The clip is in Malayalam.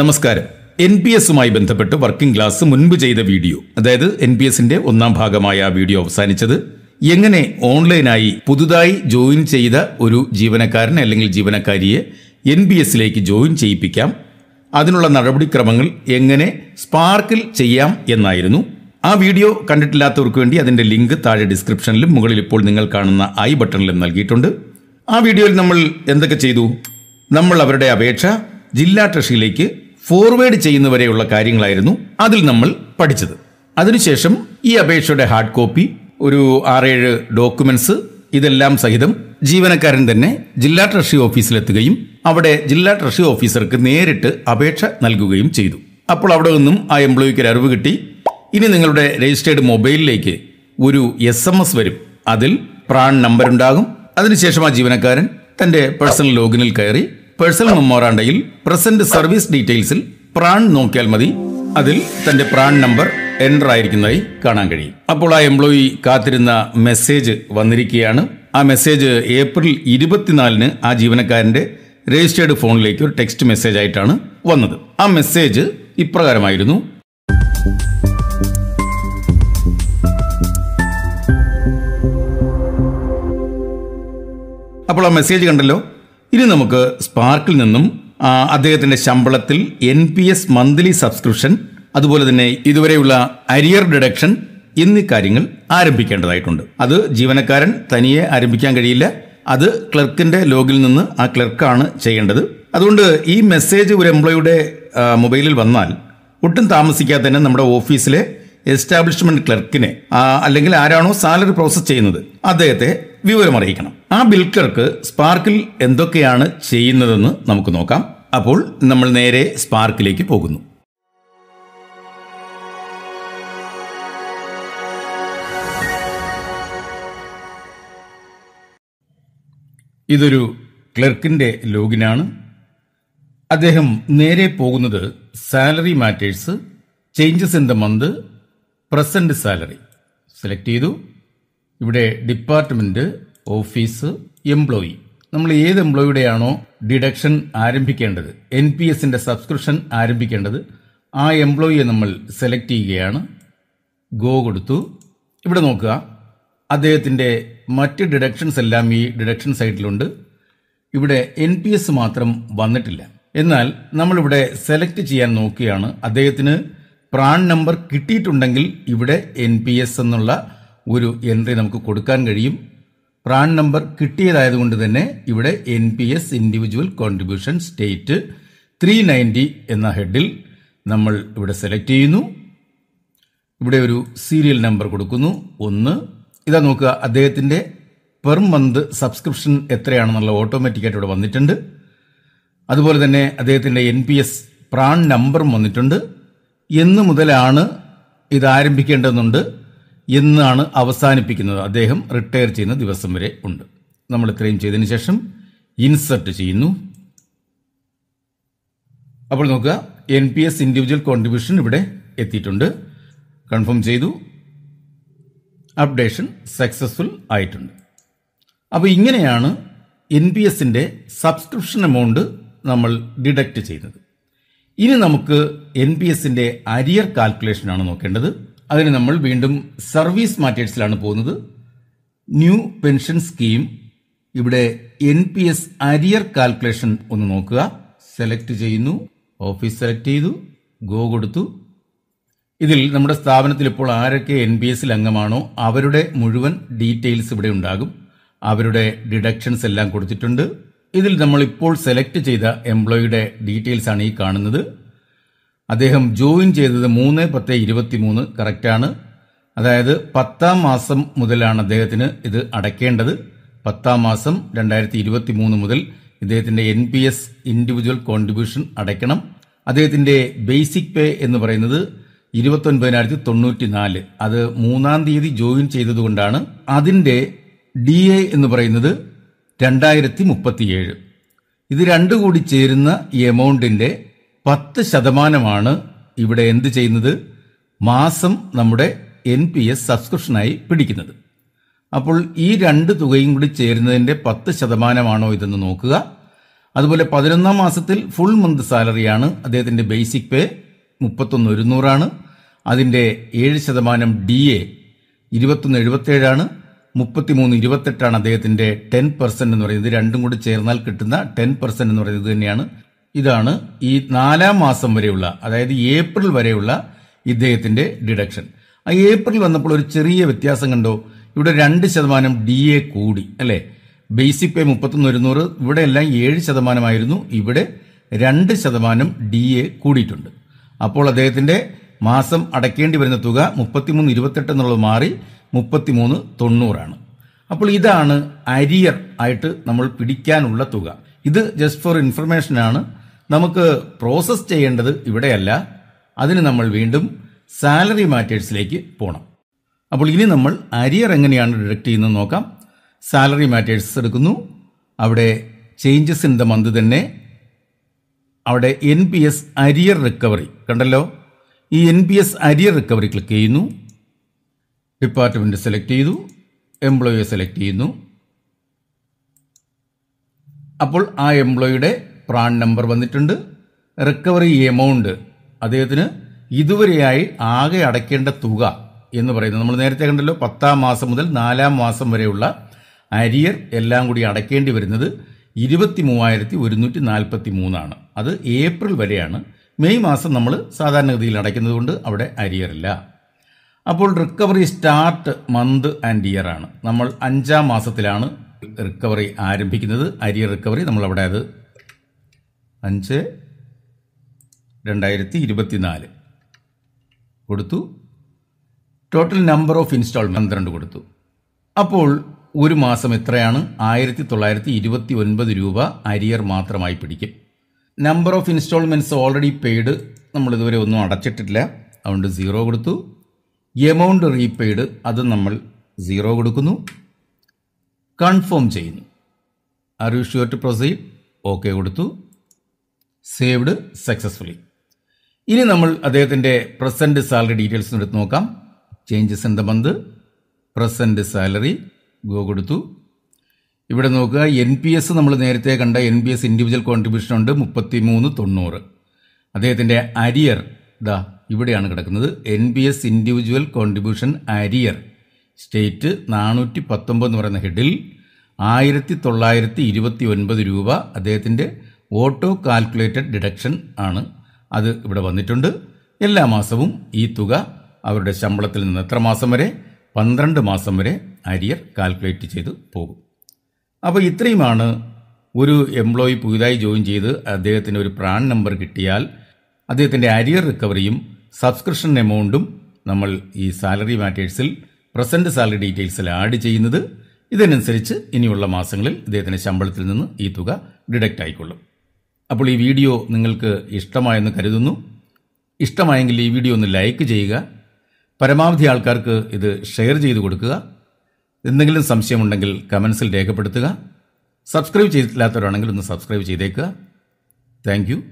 നമസ്കാരം എൻ പി എസുമായി ബന്ധപ്പെട്ട് വർക്കിംഗ് ക്ലാസ് മുൻപ് ചെയ്ത വീഡിയോ അതായത് എൻ പി എസിന്റെ ഒന്നാം ഭാഗമായ ആ വീഡിയോ അവസാനിച്ചത് എങ്ങനെ ഓൺലൈനായി പുതുതായി ജോയിൻ ചെയ്ത ഒരു ജീവനക്കാരനെ അല്ലെങ്കിൽ ജീവനക്കാരിയെ എൻ പി എസിലേക്ക് ജോയിൻ ചെയ്യിപ്പിക്കാം അതിനുള്ള നടപടിക്രമങ്ങൾ എങ്ങനെ സ്പാർക്കിൽ ചെയ്യാം എന്നായിരുന്നു ആ വീഡിയോ കണ്ടിട്ടില്ലാത്തവർക്ക് വേണ്ടി അതിൻ്റെ ലിങ്ക് താഴെ ഡിസ്ക്രിപ്ഷനിലും മുകളിൽ ഇപ്പോൾ നിങ്ങൾ കാണുന്ന ഐ ബട്ടണിലും നൽകിയിട്ടുണ്ട് ആ വീഡിയോയിൽ നമ്മൾ എന്തൊക്കെ ചെയ്തു നമ്മൾ അവരുടെ അപേക്ഷ ജില്ലാ ട്രഷറിയിലേക്ക് ഫോർവേഡ് ചെയ്യുന്നവരെയുള്ള കാര്യങ്ങളായിരുന്നു അതിൽ നമ്മൾ പഠിച്ചത് അതിനുശേഷം ഈ അപേക്ഷയുടെ ഹാർഡ് കോപ്പി ഒരു ആറേഴ് ഡോക്യുമെന്റ്സ് ഇതെല്ലാം സഹിതം ജീവനക്കാരൻ തന്നെ ജില്ലാ ട്രഷറി ഓഫീസിലെത്തുകയും അവിടെ ജില്ലാ ട്രഷറി ഓഫീസർക്ക് നേരിട്ട് അപേക്ഷ നൽകുകയും ചെയ്തു അപ്പോൾ അവിടെ നിന്നും ആ എംപ്ലോയിക്ക് ഒരു അറിവ് കിട്ടി ഇനി നിങ്ങളുടെ രജിസ്റ്റേർഡ് മൊബൈലിലേക്ക് ഒരു എസ് എം എസ് വരും അതിൽ പ്രാൺ നമ്പർ ഉണ്ടാകും അതിനുശേഷം ആ ജീവനക്കാരൻ തന്റെ പേഴ്സണൽ ലോഗിനിൽ കയറി പേഴ്സണൽ മെമ്മോറാണ്ടയിൽ പ്രസന്റ് സർവീസ് ഡീറ്റെയിൽസിൽ പ്രാൺ നോക്കിയാൽ മതി അതിൽ തന്റെ പ്രാൺ നമ്പർ എൻ്റർ ആയിരിക്കുന്നതായി കാണാൻ കഴിയും അപ്പോൾ ആ എംപ്ലോയി കാത്തിരുന്ന മെസ്സേജ് വന്നിരിക്കുകയാണ് ആ മെസ്സേജ് ഏപ്രിൽ ഇരുപത്തിനാലിന് ആ ജീവനക്കാരന്റെ രജിസ്റ്റേർഡ് ഫോണിലേക്ക് ഒരു ടെക്സ്റ്റ് മെസ്സേജ് ആയിട്ടാണ് വന്നത് ആ മെസ്സേജ് ഇപ്രകാരമായിരുന്നു അപ്പോൾ ആ മെസ്സേജ് കണ്ടല്ലോ ഇനി നമുക്ക് സ്പാർക്കിൽ നിന്നും അദ്ദേഹത്തിൻ്റെ ശമ്പളത്തിൽ N P S monthly subscription അതുപോലെ തന്നെ ഇതുവരെയുള്ള അരിയർ ഡിഡക്ഷൻ എന്നീ കാര്യങ്ങൾ ആരംഭിക്കേണ്ടതായിട്ടുണ്ട് അത് ജീവനക്കാരൻ തനിയെ ആരംഭിക്കാൻ കഴിയില്ല അത് ക്ലർക്കിൻ്റെ ലോഗിൽ നിന്ന് ആ ക്ലർക്കാണ് ചെയ്യേണ്ടത് അതുകൊണ്ട് ഈ മെസ്സേജ് ഒരു എംപ്ലോയിയുടെ മൊബൈലിൽ വന്നാൽ ഒട്ടും താമസിക്കാതെ തന്നെ നമ്മുടെ ഓഫീസിലെ എസ്റ്റാബ്ലിഷ്മെന്റ് ക്ലർക്കിനെ അല്ലെങ്കിൽ ആരാണോ സാലറി പ്രോസസ് ചെയ്യുന്നത് അദ്ദേഹത്തെ വിവരമറിയിക്കണം ആ ബിൽക്കർക്ക് സ്പാർക്കിൽ എന്തൊക്കെയാണ് ചെയ്യുന്നതെന്ന് നമുക്ക് നോക്കാം അപ്പോൾ നമ്മൾ നേരെ സ്പാർക്കിലേക്ക് പോകുന്നു ഇതൊരു ക്ലർക്കിൻ്റെ ലോഗിനാണ് അദ്ദേഹം നേരെ പോകുന്നത് salary matters changes in the month present salary select ചെയ്തു ഇവിടെ ഡിപ്പാർട്ട്മെന്റ് ഓഫീസ് എംപ്ലോയി നമ്മൾ ഏത് എംപ്ലോയിയുടെയാണോ ഡിഡക്ഷൻ ആരംഭിക്കേണ്ടത് എൻ പി എസിന്റെ സബ്സ്ക്രിപ്ഷൻ ആരംഭിക്കേണ്ടത് ആ എംപ്ലോയിയെ നമ്മൾ സെലക്ട് ചെയ്യുകയാണ് ഗോ കൊടുത്തു ഇവിടെ നോക്കുക അദ്ദേഹത്തിന്റെ മറ്റ് ഡിഡക്ഷൻസ് എല്ലാം ഈ ഡിഡക്ഷൻ സൈറ്റിലുണ്ട് ഇവിടെ എൻ പി എസ് മാത്രം വന്നിട്ടില്ല എന്നാൽ നമ്മളിവിടെ സെലക്ട് ചെയ്യാൻ നോക്കുകയാണ് അദ്ദേഹത്തിന് പ്രാൺ നമ്പർ കിട്ടിയിട്ടുണ്ടെങ്കിൽ ഇവിടെ എൻ പി എസ് എന്നുള്ള ഒരു എൻട്രി നമുക്ക് കൊടുക്കാൻ കഴിയും പ്രാൺ നമ്പർ കിട്ടിയതായതുകൊണ്ട് തന്നെ ഇവിടെ N P S individual contribution state three ninety എന്ന ഹെഡിൽ നമ്മൾ ഇവിടെ സെലക്ട് ചെയ്യുന്നു ഇവിടെ ഒരു സീരിയൽ നമ്പർ കൊടുക്കുന്നു ഒന്ന് ഇതാ നോക്കുക അദ്ദേഹത്തിൻ്റെ പെർ മന്ത് സബ്സ്ക്രിപ്ഷൻ എത്രയാണെന്നുള്ള ഓട്ടോമാറ്റിക്കായിട്ട് ഇവിടെ വന്നിട്ടുണ്ട് അതുപോലെ തന്നെ അദ്ദേഹത്തിൻ്റെ എൻ പി എസ് പ്രാൺ നമ്പറും വന്നിട്ടുണ്ട് എന്ന് മുതലാണ് ഇത് ആരംഭിക്കേണ്ടതെന്നുണ്ട് എന്നാണ് അവസാനിപ്പിക്കുന്നത് അദ്ദേഹം റിട്ടയർ ചെയ്യുന്ന ദിവസം വരെ ഉണ്ട് നമ്മൾ ഇത്രയും ചെയ്തതിന് ശേഷം ഇൻസെർട്ട് ചെയ്യുന്നു അപ്പോൾ നോക്കുക N P S individual contribution ഇവിടെ എത്തിയിട്ടുണ്ട് കൺഫേം ചെയ്തു അപ്ഡേഷൻ സക്സസ്ഫുൾ ആയിട്ടുണ്ട് അപ്പോൾ ഇങ്ങനെയാണ് എൻ പി എസിൻ്റെ സബ്സ്ക്രിപ്ഷൻ എമൗണ്ട് നമ്മൾ ഡിഡക്റ്റ് ചെയ്യുന്നത് ഇനി നമുക്ക് എൻ പി എസിൻ്റെ അരിയർ കാൽക്കുലേഷനാണ് നോക്കേണ്ടത് അതിന് നമ്മൾ വീണ്ടും സർവീസ് മാറ്റേഴ്സിലാണ് പോകുന്നത് ന്യൂ പെൻഷൻ സ്കീം ഇവിടെ N P S arrear calculation ഒന്ന് നോക്കുക സെലക്ട് ചെയ്യുന്നു ഓഫീസ് സെലക്ട് ചെയ്തു ഗോ കൊടുത്തു ഇതിൽ നമ്മുടെ സ്ഥാപനത്തിൽ ഇപ്പോൾ ആരൊക്കെ എൻ പി എസിൽ അംഗമാണോ അവരുടെ മുഴുവൻ ഡീറ്റെയിൽസ് ഇവിടെ ഉണ്ടാകും അവരുടെ ഡിഡക്ഷൻസ് എല്ലാം കൊടുത്തിട്ടുണ്ട് ഇതിൽ നമ്മൾ ഇപ്പോൾ സെലക്ട് ചെയ്ത എംപ്ലോയിയുടെ ഡീറ്റെയിൽസ് ആണ് ഈ കാണുന്നത് അദ്ദേഹം ജോയിൻ ചെയ്തത് മൂന്ന് പത്ത് ഇരുപത്തിമൂന്ന് കറക്റ്റാണ് അതായത് പത്താം മാസം മുതലാണ് അദ്ദേഹത്തിന് ഇത് അടയ്ക്കേണ്ടത് പത്താം മാസം രണ്ടായിരത്തി ഇരുപത്തി മൂന്ന് മുതൽ ഇദ്ദേഹത്തിന്റെ N P S individual contribution അടയ്ക്കണം അദ്ദേഹത്തിന്റെ ബേസിക് പേ എന്ന് പറയുന്നത് ഇരുപത്തൊൻപതിനായിരത്തി തൊണ്ണൂറ്റി നാല് അത് മൂന്നാം തീയതി ജോയിൻ ചെയ്തതുകൊണ്ടാണ് അതിന്റെ ഡി എ എന്ന് പറയുന്നത് രണ്ടായിരത്തി മുപ്പത്തിയേഴ് ഇത് രണ്ടു കൂടി ചേരുന്ന ഈ എമൗണ്ടിന്റെ പത്ത് ശതമാനമാണ് ഇവിടെ എന്ത് ചെയ്യുന്നത് മാസം നമ്മുടെ എൻ പി എസ് സബ്സ്ക്രിപ്ഷനായി പിടിക്കുന്നത് അപ്പോൾ ഈ രണ്ട് തുകയും കൂടി ചേരുന്നതിന്റെ പത്ത് ശതമാനമാണോ ഇതെന്ന് നോക്കുക അതുപോലെ പതിനൊന്നാം മാസത്തിൽ ഫുൾ മന്ത് സാലറിയാണ് അദ്ദേഹത്തിന്റെ ബേസിക് പേ മുപ്പത്തൊന്ന് ഒരുന്നൂറാണ് അതിന്റെ ഏഴ് ശതമാനം ഡി എ ഇരുപത്തൊന്ന് എഴുപത്തേഴാണ് മുപ്പത്തിമൂന്ന് ഇരുപത്തെട്ടാണ് അദ്ദേഹത്തിന്റെ ടെൻ പെർസെന്റ് എന്ന് പറയുന്നത് രണ്ടും കൂടി ചേർന്നാൽ കിട്ടുന്ന ടെൻ പെർസെന്റ് എന്ന് പറയുന്നത് തന്നെയാണ് ഇതാണ് ഈ നാലാം മാസം വരെയുള്ള അതായത് ഏപ്രിൽ വരെയുള്ള ഇദ്ദേഹത്തിന്റെ ഡിഡക്ഷൻ ആ ഏപ്രിൽ വന്നപ്പോൾ ഒരു ചെറിയ വ്യത്യാസം കണ്ടോ ഇവിടെ രണ്ട് ശതമാനം ഡി എ കൂടി അല്ലേ ബേസിക് പേ മുപ്പത്തൊന്ന് ഒരുന്നൂറ് ഇവിടെ എല്ലാം ഏഴ് ശതമാനമായിരുന്നു ഇവിടെ രണ്ട് ശതമാനം ഡി എ കൂടിയിട്ടുണ്ട് അപ്പോൾ അദ്ദേഹത്തിന്റെ മാസം അടയ്ക്കേണ്ടി വരുന്ന തുക മുപ്പത്തിമൂന്ന് ഇരുപത്തെട്ട് എന്നുള്ളത് മാറി മുപ്പത്തിമൂന്ന് തൊണ്ണൂറാണ് അപ്പോൾ ഇതാണ് അരിയർ ആയിട്ട് നമ്മൾ പിടിക്കാനുള്ള തുക ഇത് ജസ്റ്റ് ഫോർ ഇൻഫർമേഷൻ ആണ് നമുക്ക് പ്രോസസ്സ് ചെയ്യേണ്ടത് ഇവിടെയല്ല അതിന് നമ്മൾ വീണ്ടും സാലറി മാറ്റേഴ്സിലേക്ക് പോകണം അപ്പോൾ ഇനി നമ്മൾ അരിയർ എങ്ങനെയാണ് ഡിഡക്ട് ചെയ്യുന്നത് നോക്കാം സാലറി മാറ്റേഴ്സ് എടുക്കുന്നു അവിടെ ചേഞ്ചസ് ഇൻ ദ മന്ത് തന്നെ അവിടെ N P S arrear recovery കണ്ടല്ലോ ഈ N P S arrear recovery click ചെയ്യുന്നു ഡിപ്പാർട്ട്മെൻറ്റ് സെലക്ട് ചെയ്തു എംപ്ലോയിയെ സെലക്ട് ചെയ്യുന്നു അപ്പോൾ ആ എംപ്ലോയിയുടെ പ്രാൺ നമ്പർ വന്നിട്ടുണ്ട് റിക്കവറി എമൗണ്ട് അദ്ദേഹത്തിന് ഇതുവരെയായി ആകെ അടയ്ക്കേണ്ട തുക എന്ന് പറയുന്നത് നമ്മൾ നേരത്തെ കണ്ടല്ലോ പത്താം മാസം മുതൽ നാലാം മാസം വരെയുള്ള അരിയർ എല്ലാം കൂടി അടയ്ക്കേണ്ടി വരുന്നത് ഇരുപത്തി മൂവായിരത്തി ഒരുന്നൂറ്റി നാൽപ്പത്തി മൂന്നാണ് അത് ഏപ്രിൽ വരെയാണ് മെയ് മാസം നമ്മൾ സാധാരണഗതിയിൽ അടയ്ക്കുന്നത് കൊണ്ട് അവിടെ അരിയറില്ല അപ്പോൾ recovery start month and year ആണ് നമ്മൾ അഞ്ചാം മാസത്തിലാണ് റിക്കവറി ആരംഭിക്കുന്നത് അരിയർ റിക്കവറി നമ്മൾ അവിടെ അത് അഞ്ച് രണ്ടായിരത്തി ഇരുപത്തിനാല് കൊടുത്തു ടോട്ടൽ നമ്പർ ഓഫ് ഇൻസ്റ്റാൾമെൻറ്റ് പന്ത്രണ്ട് കൊടുത്തു അപ്പോൾ ഒരു മാസം എത്രയാണ് ആയിരത്തി തൊള്ളായിരത്തി ഇരുപത്തി ഒൻപത് രൂപ അരിയർ മാത്രമായി പിടിക്കും number of instalments already paid നമ്മൾ ഇതുവരെ ഒന്നും അടച്ചിട്ടില്ല അതുകൊണ്ട് സീറോ കൊടുത്തു എമൗണ്ട് റീപെയ്ഡ് അത് നമ്മൾ സീറോ കൊടുക്കുന്നു കൺഫേം ചെയ്യുന്നു are you sure to proceed okay കൊടുത്തു സേവ്ഡ് സക്സസ്ഫുള്ളി ഇനി നമ്മൾ അദ്ദേഹത്തിൻ്റെ പ്രസൻറ്റ് സാലറി ഡീറ്റെയിൽസ് എടുത്ത് നോക്കാം changes in the month present salary go കൊടുത്തു ഇവിടെ നോക്കുക എൻ പി എസ് നമ്മൾ നേരത്തെ കണ്ട N P S individual contribution ഉണ്ട് മുപ്പത്തി മൂന്ന് തൊണ്ണൂറ് അദ്ദേഹത്തിൻ്റെ അരിയർ ദാ ഇവിടെയാണ് കിടക്കുന്നത് N P S individual contribution arrear state നാനൂറ്റി പത്തൊമ്പത് എന്ന് പറയുന്ന ഹെഡിൽ ആയിരത്തി തൊള്ളായിരത്തി ഇരുപത്തി ഒൻപത് രൂപ അദ്ദേഹത്തിൻ്റെ ഓട്ടോ കാൽക്കുലേറ്റഡ് ഡിഡക്ഷൻ ആണ് അത് ഇവിടെ വന്നിട്ടുണ്ട് എല്ലാ മാസവും ഈ തുക അവരുടെ ശമ്പളത്തിൽ നിന്ന് എത്ര മാസം വരെ പന്ത്രണ്ട് മാസം വരെ അരിയർ കാൽക്കുലേറ്റ് ചെയ്ത് പോകും അപ്പോൾ ഇത്രയുമാണ് ഒരു എംപ്ലോയി പുതുതായി ജോയിൻ ചെയ്ത് അദ്ദേഹത്തിന് ഒരു പ്രാൺ നമ്പർ കിട്ടിയാൽ അദ്ദേഹത്തിൻ്റെ അരിയർ റിക്കവറിയും സബ്സ്ക്രിപ്ഷൻ എമൗണ്ടും നമ്മൾ ഈ സാലറി മാറ്റേഴ്സിൽ പ്രസൻറ്റ് സാലറി ഡീറ്റെയിൽസിൽ ആഡ് ചെയ്യുന്നത് ഇതിനനുസരിച്ച് ഇനിയുള്ള മാസങ്ങളിൽ ഇദ്ദേഹത്തിൻ്റെ ശമ്പളത്തിൽ നിന്ന് ഈ തുക ഡിഡക്റ്റ് ആയിക്കൊള്ളും അപ്പോൾ ഈ വീഡിയോ നിങ്ങൾക്ക് ഇഷ്ടമായെന്ന് കരുതുന്നു ഇഷ്ടമായെങ്കിൽ ഈ വീഡിയോ ഒന്ന് ലൈക്ക് ചെയ്യുക പരമാവധി ആൾക്കാർക്ക് ഇത് ഷെയർ ചെയ്ത് കൊടുക്കുക എന്തെങ്കിലും സംശയമുണ്ടെങ്കിൽ കമൻസിൽ രേഖപ്പെടുത്തുക സബ്സ്ക്രൈബ് ചെയ്തിട്ടില്ലാത്തവരാണെങ്കിൽ ഒന്ന് സബ്സ്ക്രൈബ് ചെയ്തേക്കുക താങ്ക്